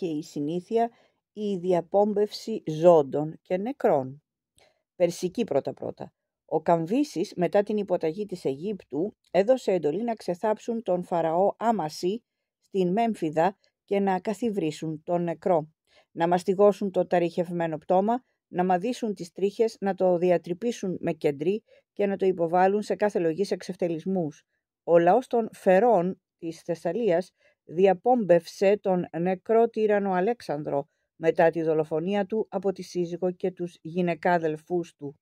η συνήθεια η διαπόμπευση ζώντων και νεκρών. Περσική πρώτα-πρώτα. Ο Καμβίσης μετά την υποταγή της Αιγύπτου έδωσε εντολή να ξεθάψουν τον φαραώ Άμαση στην Μέμφυδα και να καθιβρίσουν τον νεκρό, να μαστιγώσουν το ταριχευμένο πτώμα, να μαδίσουν τις τρίχες, να το διατρυπήσουν με κεντρή και να το υποβάλουν σε κάθε σε ξεφτελισμούς. Ο λαός των Φερών της Θεσσαλίας διαπόμπευσε τον νεκρό τύρανο Αλέξανδρο μετά τη δολοφονία του από τη σύζυγο και τους γυναικάδελφούς του.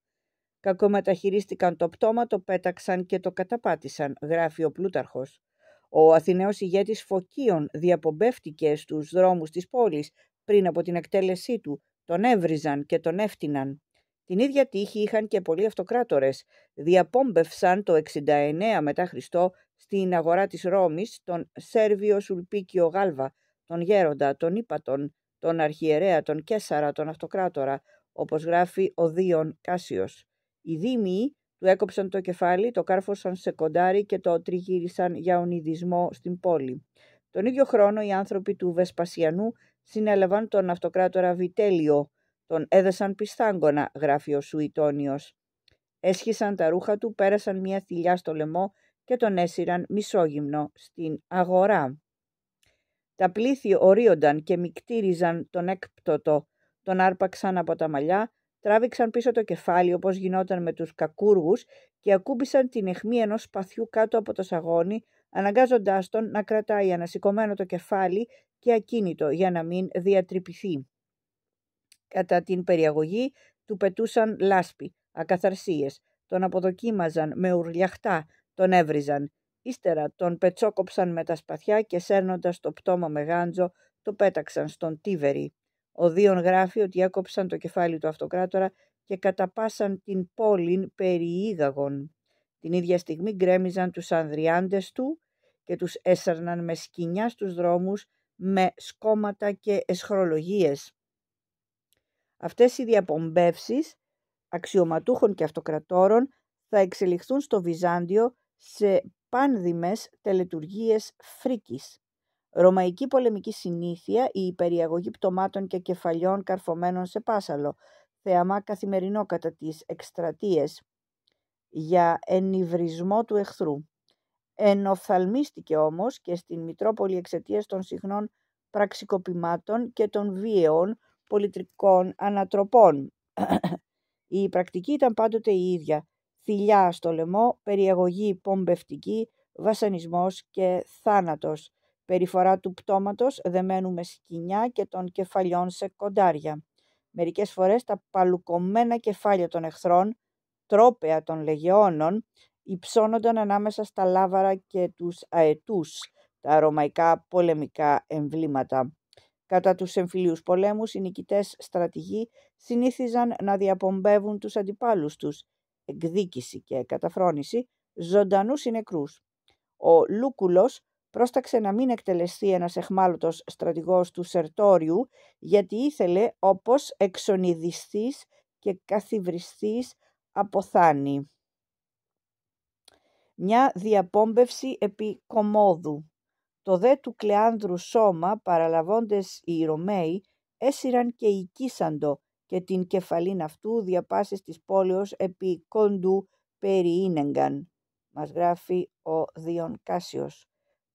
Κακομεταχειρίστηκαν το πτώμα, το πέταξαν και το καταπάτησαν, γράφει ο Πλούταρχος. Ο Αθηναίος ηγέτης Φωκίων διαπομπεύτηκε στους δρόμους της πόλης πριν από την εκτέλεσή του, τον έβριζαν και τον έφτιναν. Την ίδια τύχη είχαν και πολλοί αυτοκράτορες. Διαπόμπευσαν το 69 μετά Χριστό στην αγορά της Ρώμης τον Σέρβιο Σουλπίκιο Γάλβα, τον Γέροντα, τον Ήπατον, τον Αρχιερέα, τον Κέσαρα, τον Αυτοκράτορα, όπως γράφει ο Δίον Κάσιος. Οι δήμοι του έκοψαν το κεφάλι, το κάρφωσαν σε κοντάρι και το τριγύρισαν για ονειδισμό στην πόλη. Τον ίδιο χρόνο οι άνθρωποι του Βεσπασιανού συνέλαβαν τον αυτοκράτορα Βιτέλιο, τον έδεσαν πιστάγκονα, γράφει ο Σουητόνιος. Έσχισαν τα ρούχα του, πέρασαν μια θηλιά στο λαιμό και τον έσυραν μισόγυμνο στην αγορά. Τα πλήθη ορίονταν και μικτήριζαν τον έκπτωτο, τον άρπαξαν από τα μαλλιά, τράβηξαν πίσω το κεφάλι όπως γινόταν με τους κακούργους και ακούμπησαν την αιχμή ενός σπαθιού κάτω από το σαγόνι, αναγκάζοντάς τον να κρατάει ανασηκωμένο το κεφάλι και ακίνητο για να μην διατρυπηθεί. Κατά την περιαγωγή του πετούσαν λάσπη, ακαθαρσίες, τον αποδοκίμαζαν με ουρλιαχτά, τον έβριζαν. Ύστερα τον πετσόκοψαν με τα σπαθιά και σέρνοντας το πτώμα με γάντζο το πέταξαν στον Τίβερη. Ο Δίον γράφει ότι έκοψαν το κεφάλι του αυτοκράτορα και καταπάσαν την πόλην περί Την ίδια στιγμή γκρέμιζαν τους ανδριάντες του και τους έσαρναν με σκοινιά στους δρόμους με σκόματα και εσχρολογίες. Αυτές οι διαπομπεύσεις αξιωματούχων και αυτοκρατόρων θα εξελιχθούν στο Βυζάντιο σε πάνδημες τελετουργίες φρίκης. Ρωμαϊκή πολεμική συνήθεια, η υπεριαγωγή πτωμάτων και κεφαλιών καρφωμένων σε πάσαλο, θέαμα καθημερινό κατά τις εκστρατείες για ενυβρισμό του εχθρού. Ενοφθαλμίστηκε όμως και στην Μητρόπολη εξαιτίας των συχνών πραξικοπημάτων και των βίαιων πολιτρικών ανατροπών. η πρακτική ήταν πάντοτε η ίδια θηλιά στο λαιμό, περιεγωγή πομπευτική, βασανισμός και θάνατος, περιφορά του πτώματος δεμένου με σκοινιά και των κεφαλιών σε κοντάρια. Μερικές φορές τα παλουκωμένα κεφάλια των εχθρών, τρόπεα των λεγεώνων, υψώνονταν ανάμεσα στα λάβαρα και τους αετούς, τα ρωμαϊκά πολεμικά εμβλήματα. Κατά τους εμφυλίους πολέμους, οι νικητές στρατηγοί συνήθιζαν να διαπομπεύουν τους αντιπάλους τους, εκδίκηση και καταφρόνηση ζωντανούς ή Ο Λούκουλος πρόσταξε να μην εκτελεστεί ένας εχμάλωτος στρατηγός του Σερτόριου γιατί ήθελε όπως εξονιδιστής και καθυβριστής αποθάνει. Μια διαπόμπευση επί κομόδου. Το δε του Κλεάνδρου σώμα παραλαβώντες οι Ρωμαίοι έσυραν και οικίσαντο και την κεφαλήν αυτού διαπάσεις της πόλεως επί κόντου περιήνεγκαν, μας γράφει ο Διον Κάσιος.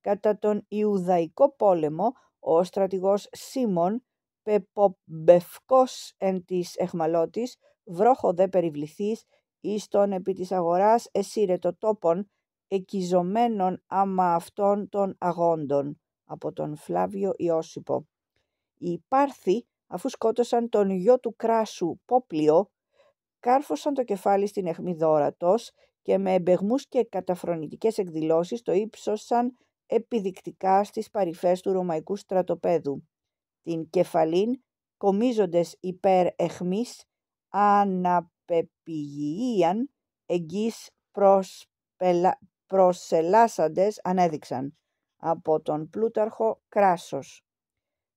Κατά τον Ιουδαϊκό πόλεμο, ο στρατηγός Σίμων, πεπομπευκός εν της εχμαλώτης, βρόχο δε περιβληθείς, εις τον επί της αγοράς εσύρετο τόπον, εκιζωμένων άμα αυτών των αγόντων, από τον Φλάβιο Ιώσυπο. Οι αφού σκότωσαν τον γιο του Κράσου, Πόπλιο, κάρφωσαν το κεφάλι στην αιχμή και με εμπεγμούς και καταφρονητικές εκδηλώσεις το ύψωσαν επιδεικτικά στις παρυφές του ρωμαϊκού στρατοπέδου. Την κεφαλήν κομίζοντες υπέρ εχμής αναπεπηγείαν εγγύς προσελάσαντες ανέδειξαν από τον Πλούταρχο Κράσος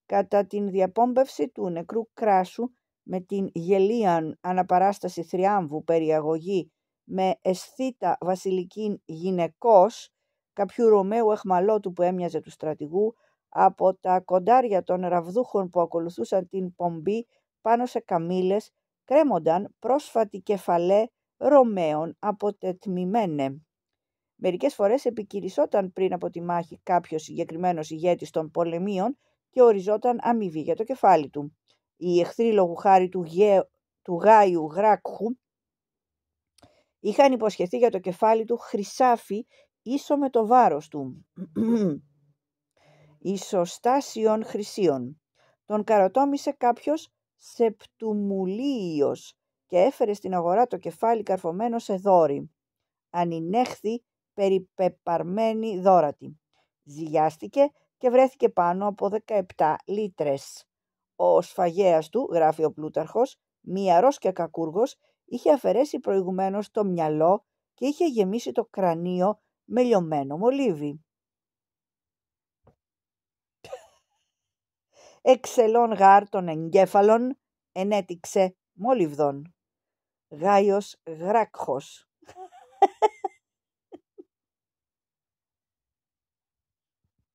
κατά την διαπόμπευση του νεκρού κράσου με την γελίαν αναπαράσταση θριάμβου περιαγωγή με αισθήτα βασιλική γυναικός κάποιου Ρωμαίου εχμαλώτου που έμοιαζε του στρατηγού από τα κοντάρια των ραβδούχων που ακολουθούσαν την πομπή πάνω σε καμήλες κρέμονταν πρόσφατη κεφαλέ Ρωμαίων από Μερικές φορές επικυρισόταν πριν από τη μάχη κάποιος συγκεκριμένος ηγέτης των πολεμίων και οριζόταν αμοιβή για το κεφάλι του. Οι εχθροί λόγου χάρη του, γε... του Γάιου Γράκχου είχαν υποσχεθεί για το κεφάλι του χρυσάφι ίσο με το βάρος του. Ισοστάσιον χρυσίων. Τον καροτόμησε κάποιος σεπτουμουλίος και έφερε στην αγορά το κεφάλι καρφωμένο σε δώρη, Ανινέχθη περιπεπαρμένη δόρατη. Ζυγιάστηκε και βρέθηκε πάνω από 17 λίτρες. Ο σφαγέας του, γράφει ο Πλούταρχος, μυαρός και κακούργος, είχε αφαιρέσει προηγουμένως το μυαλό και είχε γεμίσει το κρανίο με λιωμένο μολύβι. Εξελών γάρ των εγκέφαλων ενέτηξε μολυβδόν. Γάιος γράκχος.